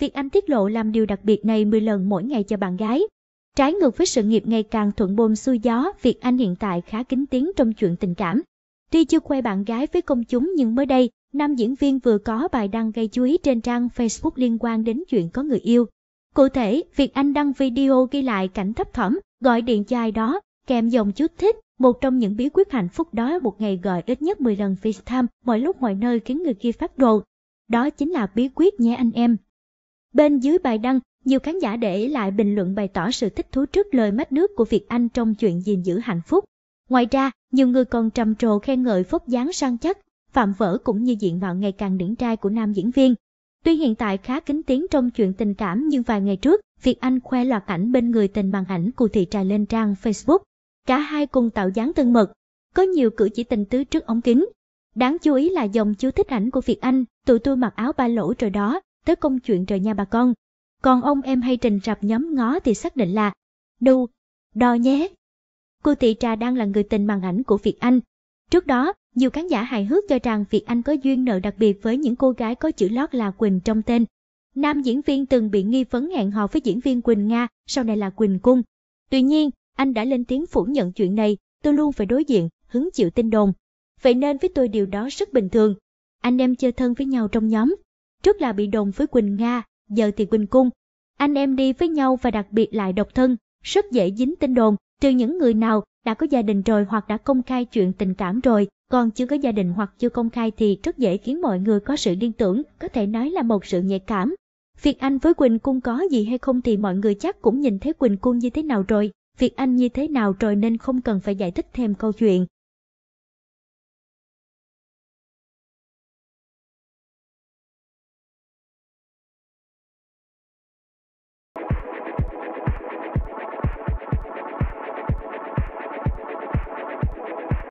Việc anh tiết lộ làm điều đặc biệt này 10 lần mỗi ngày cho bạn gái. Trái ngược với sự nghiệp ngày càng thuận buồm xuôi gió, Việt Anh hiện tại khá kín tiếng trong chuyện tình cảm. Tuy chưa quay bạn gái với công chúng nhưng mới đây, nam diễn viên vừa có bài đăng gây chú ý trên trang Facebook liên quan đến chuyện có người yêu. Cụ thể, Việt Anh đăng video ghi lại cảnh thấp thỏm, gọi điện cho ai đó, kèm dòng chú thích, một trong những bí quyết hạnh phúc đó một ngày gọi ít nhất 10 lần FaceTime mọi lúc mọi nơi khiến người kia phát đồ. Đó chính là bí quyết nhé anh em. Bên dưới bài đăng, nhiều khán giả để lại bình luận bày tỏ sự thích thú trước lời mách nước của Việt Anh trong chuyện gìn giữ hạnh phúc. Ngoài ra, nhiều người còn trầm trồ khen ngợi phốc dáng sang chắc, phạm vỡ cũng như diện mạo ngày càng điển trai của nam diễn viên. Tuy hiện tại khá kín tiếng trong chuyện tình cảm nhưng vài ngày trước, Việt Anh khoe loạt ảnh bên người tình bằng ảnh của thị Trà lên trang Facebook. Cả hai cùng tạo dáng thân mật, có nhiều cử chỉ tình tứ trước ống kính. Đáng chú ý là dòng chú thích ảnh của Việt Anh, tụi tôi mặc áo ba lỗ rồi đó, tới công chuyện trời nha bà con. Còn ông em hay trình rập nhóm ngó thì xác định là đu, đo nhé. Cô Tị Trà đang là người tình màn ảnh của Việt Anh. Trước đó, nhiều khán giả hài hước cho rằng Việt Anh có duyên nợ đặc biệt với những cô gái có chữ lót là Quỳnh trong tên. Nam diễn viên từng bị nghi vấn hẹn hò với diễn viên Quỳnh Nga, sau này là Quỳnh Cung. Tuy nhiên, anh đã lên tiếng phủ nhận chuyện này, tôi luôn phải đối diện, hứng chịu tin đồn. Vậy nên với tôi điều đó rất bình thường. Anh em chơi thân với nhau trong nhóm, trước là bị đồn với Quỳnh Nga, giờ thì Quỳnh Cung. Anh em đi với nhau và đặc biệt lại độc thân, rất dễ dính tin đồn, trừ những người nào đã có gia đình rồi hoặc đã công khai chuyện tình cảm rồi, còn chưa có gia đình hoặc chưa công khai thì rất dễ khiến mọi người có sự liên tưởng, có thể nói là một sự nhạy cảm. Việc anh với Quỳnh Cung có gì hay không thì mọi người chắc cũng nhìn thấy Quỳnh Cung như thế nào rồi, việc anh như thế nào rồi nên không cần phải giải thích thêm câu chuyện.